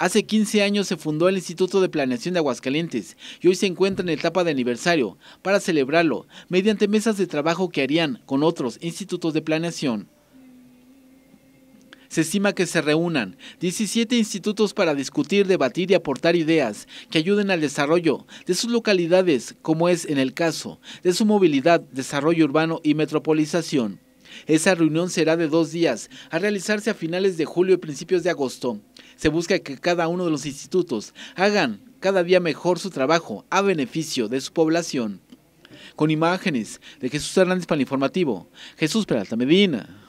Hace 15 años se fundó el Instituto de Planeación de Aguascalientes y hoy se encuentra en etapa de aniversario para celebrarlo mediante mesas de trabajo que harían con otros institutos de planeación. Se estima que se reúnan 17 institutos para discutir, debatir y aportar ideas que ayuden al desarrollo de sus localidades, como es en el caso de su movilidad, desarrollo urbano y metropolización. Esa reunión será de dos días, a realizarse a finales de julio y principios de agosto. Se busca que cada uno de los institutos hagan cada día mejor su trabajo a beneficio de su población. Con imágenes de Jesús Hernández para informativo, Jesús Peralta Medina.